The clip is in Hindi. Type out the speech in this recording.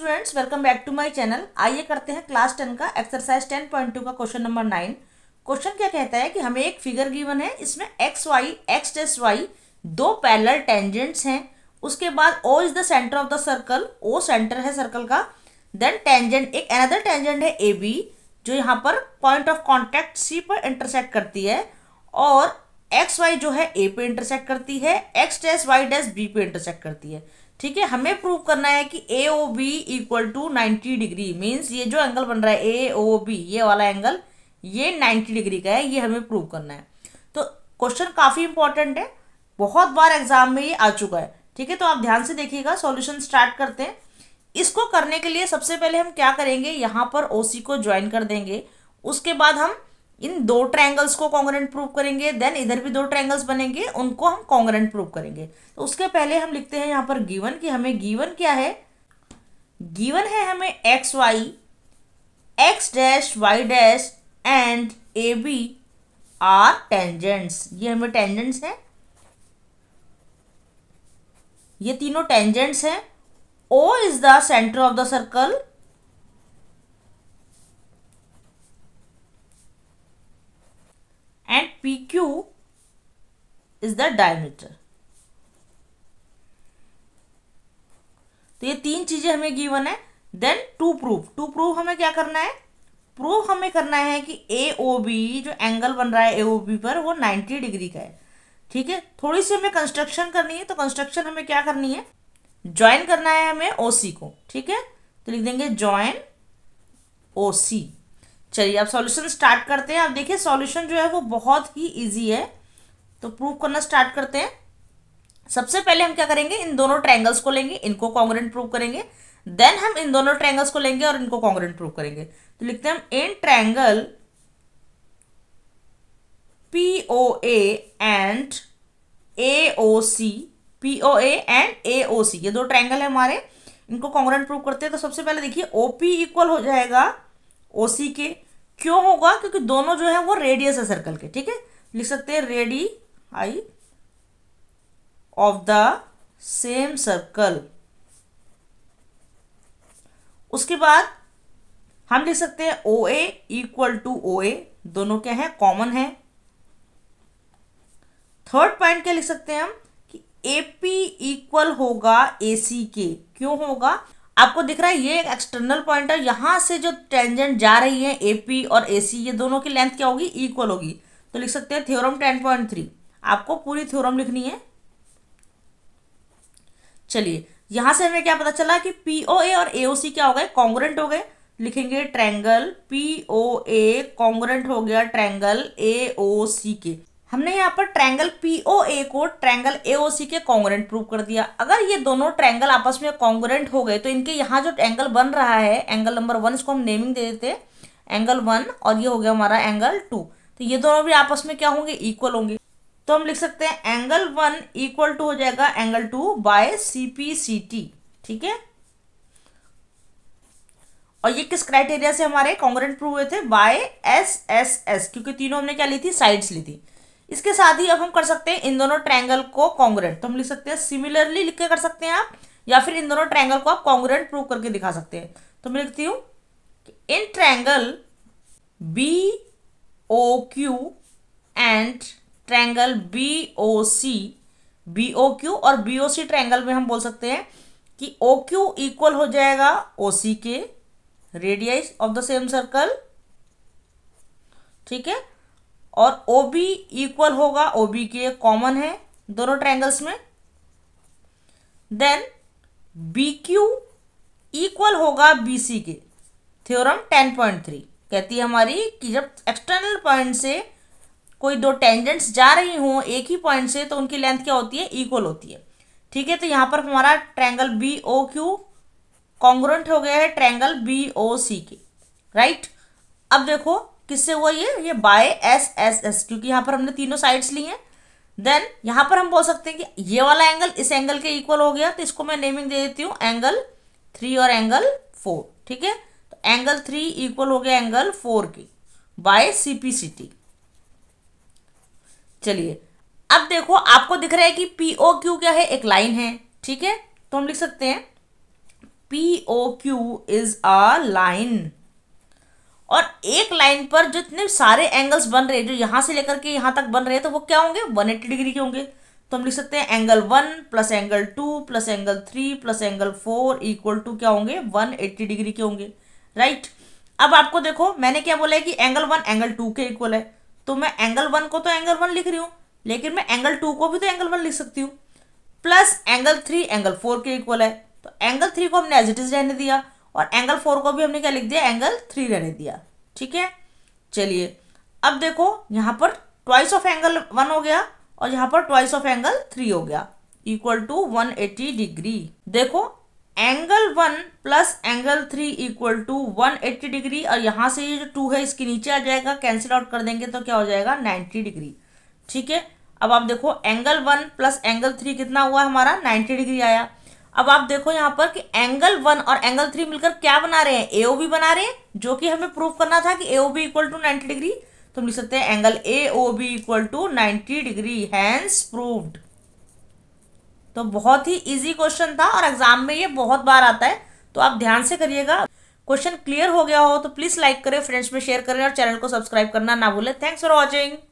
Students welcome back to my channel आइए करते हैं क्लास टेन का एक्सरसाइज टेन पॉइंट टू का क्वेश्चन नंबर नाइन क्वेश्चन क्या कहता है कि हमें एक फिगर गिवन है इसमें X Y X dash Y दो पैरल टेंजेंट्स हैं उसके बाद O is the centre of the circle O centre है सर्कल का देन टेंजेंट एक अनदर टेंजेंट है ए बी जो यहाँ पर पॉइंट ऑफ कॉन्टैक्ट सी पर इंटरसेक्ट करती है और एक्स वाई जो है ए पे इंटरसेक्ट करती है X dash Y dash B पे इंटरसेक्ट करती है ठीक है हमें प्रूव करना है कि A O B equal to ninety degree means ये जो एंगल बन रहा है ए ओ बी ये वाला एंगल ये नाइन्टी डिग्री का है ये हमें प्रूव करना है तो क्वेश्चन काफ़ी इंपॉर्टेंट है बहुत बार एग्जाम में ये आ चुका है ठीक है तो आप ध्यान से देखिएगा सॉल्यूशन स्टार्ट करते हैं इसको करने के लिए सबसे पहले हम क्या करेंगे यहाँ पर ओ को ज्वाइन कर देंगे उसके बाद हम इन दो ट्रायंगल्स को कॉन्ग्रेंट प्रूव करेंगे देन इधर भी दो ट्रायंगल्स बनेंगे उनको हम कॉन्ग्रेंट प्रूव करेंगे तो उसके पहले हम लिखते हैं यहाँ पर गिवन कि हमें गिवन क्या है गिवन है हमें X Y X dash Y dash and A B are tangents ये हमें टेंजेंट्स हैं ये तीनों टेंजेंट्स हैं O is the centre of the circle PQ is the diameter. तो ये तीन चीजें हमें गिवन है then to proof to proof हमें क्या करना है प्रूफ हमें करना है कि ए ओ बी जो एंगल बन रहा है ए ओ बी पर वो नाइन्टी डिग्री का है ठीक है थोड़ी सी हमें कंस्ट्रक्शन करनी है तो कंस्ट्रक्शन हमें क्या करनी है ज्वाइन करना है हमें ओ सी को ठीक है तो लिख देंगे ज्वाइन ओ सी चलिए अब सॉल्यूशन स्टार्ट करते हैं आप देखिए सॉल्यूशन जो है वो बहुत ही इजी है तो प्रूव करना स्टार्ट करते हैं सबसे पहले हम क्या करेंगे इन दोनों ट्रायंगल्स को लेंगे इनको कॉन्ग्रेंट प्रूव करेंगे देन हम इन दोनों ट्रायंगल्स को लेंगे और इनको कॉन्ग्रेंट प्रूव करेंगे तो लिखते हैं हम in triangle P O A and A O C P O A and A O C ये दो ट्रायंगल है हमारे इनको कॉन्ग्रेंट प्रूव करते हैं तो सबसे पहले देखिए ओ पी इक्वल हो जाएगा ओ सी के क्यों होगा क्योंकि दोनों जो है वो रेडियस है सर्कल के ठीक है लिख सकते हैं radii of the same circle उसके बाद हम लिख सकते हैं ओ ए इक्वल टू ओ ए दोनों क्या है कॉमन है थर्ड पॉइंट क्या लिख सकते हैं हम कि ए पी इक्वल होगा ए सी के क्यों होगा आपको दिख रहा है ये एक एक्सटर्नल पॉइंट है यहाँ से जो टेंजेंट जा रही है एपी और एसी ये दोनों की लेंथ क्या होगी इक्वल होगी तो लिख सकते हैं थ्योरम टेन पॉइंट थ्री आपको पूरी थ्योरम लिखनी है चलिए यहाँ से हमें क्या पता चला कि पी ओ ए और ए ओ सी क्या हो गए कॉन्ग्रेंट हो गए लिखेंगे triangle P O A congruent हो गया ट्रैंगल ए ओ सी के हमने यहाँ पर ट्रैंगल पी ओ ए को ट्रैंगल ए ओ सी के कॉन्ग्रेंट प्रूव कर दिया अगर ये दोनों ट्रैंगल आपस में कॉन्ग्रेंट हो गए तो इनके यहाँ जो एंगल बन रहा है एंगल नंबर वन इसको हम नेमिंग दे देते एंगल वन और ये हो गया हमारा एंगल टू तो ये दोनों भी आपस में क्या होंगे इक्वल होंगे तो हम लिख सकते हैं एंगल वन इक्वल टू हो जाएगा angle two by C P C T ठीक है और ये किस क्राइटेरिया से हमारे कॉन्ग्रेंट प्रूव हुए थे बाय एस एस एस क्योंकि तीनों हमने क्या ली थी साइड्स ली थी इसके साथ ही अब हम कर सकते हैं इन दोनों ट्रैंगल को कॉन्ग्रेंट तो हम लिख सकते हैं सिमिलरली लिख के कर सकते हैं आप या फिर इन दोनों ट्रैंगल को आप कॉन्ग्रेंट प्रूव करके दिखा सकते हैं तो मैं लिखती हूँ in triangle B O Q and triangle B O C B O Q और बी ओ सी ट्रैंगल में हम बोल सकते हैं कि ओ क्यू इक्वल हो जाएगा ओ सी के radius of the same circle ठीक है और ओ बी इक्वल होगा ओ बी के कॉमन है दोनों ट्रैंगल्स में देन बी क्यू इक्वल होगा बी सी के थ्योरम टेन पॉइंट थ्री कहती है हमारी कि जब एक्सटर्नल पॉइंट से कोई दो टेंजेंट्स जा रही हों एक ही पॉइंट से तो उनकी लेंथ क्या होती है इक्वल होती है ठीक है तो यहाँ पर हमारा triangle B O Q congruent हो गया है ट्रैंगल बी ओ सी के राइट अब देखो किससे हुआ ये ये बाय एस एस एस क्योंकि यहाँ पर हमने तीनों साइड्स ली हैं देन यहाँ पर हम बोल सकते हैं कि ये वाला एंगल इस एंगल के इक्वल हो गया तो इसको मैं नेमिंग दे देती हूँ एंगल थ्री और एंगल फोर ठीक है तो एंगल थ्री इक्वल हो गया एंगल फोर की by C P C T चलिए अब देखो आपको दिख रहा है कि पी ओ क्यू क्या है एक लाइन है ठीक है तो हम लिख सकते हैं P O Q is a line और एक लाइन पर जितने सारे एंगल्स बन रहे हैं जो यहाँ से लेकर के यहाँ तक बन रहे हैं तो वो क्या होंगे वन एट्टी डिग्री के होंगे तो हम लिख सकते हैं angle one plus angle two plus angle three plus angle four equal to क्या होंगे वन एट्टी डिग्री के होंगे राइट अब आपको देखो मैंने क्या बोला है कि एंगल वन एंगल टू के इक्वल है तो मैं एंगल वन को तो एंगल वन लिख रही हूँ लेकिन मैं एंगल टू को भी तो एंगल वन लिख सकती हूँ plus angle three angle four के इक्वल है तो एंगल थ्री को हमने एज इट इज रहने दिया और एंगल फोर को भी हमने क्या लिख दिया एंगल थ्री रहने दिया ठीक है चलिए अब देखो यहाँ पर ट्वाइस ऑफ एंगल वन हो गया और यहाँ पर ट्वाइस ऑफ एंगल थ्री हो गया equal to one eighty degree देखो angle one plus angle three equal to one eighty degree और यहाँ से ये जो टू है इसके नीचे आ जाएगा कैंसिल आउट कर देंगे तो क्या हो जाएगा नाइन्टी डिग्री ठीक है अब आप देखो angle one plus angle three कितना हुआ हमारा नाइन्टी डिग्री आया अब आप देखो यहाँ पर कि एंगल वन और एंगल थ्री मिलकर क्या बना रहे हैं बी बना रहे हैं जो कि हमें प्रूफ करना था कि B equal to ninety degree तो हम लिख सकते हैं angle A O B equal to ninety degree hence proved तो बहुत ही इजी क्वेश्चन था और एग्जाम में ये बहुत बार आता है तो आप ध्यान से करिएगा क्वेश्चन क्लियर हो गया हो तो प्लीज़ लाइक करें फ्रेंड्स में शेयर करें और चैनल को सब्सक्राइब करना ना भूलें थैंक्स फॉर वॉचिंग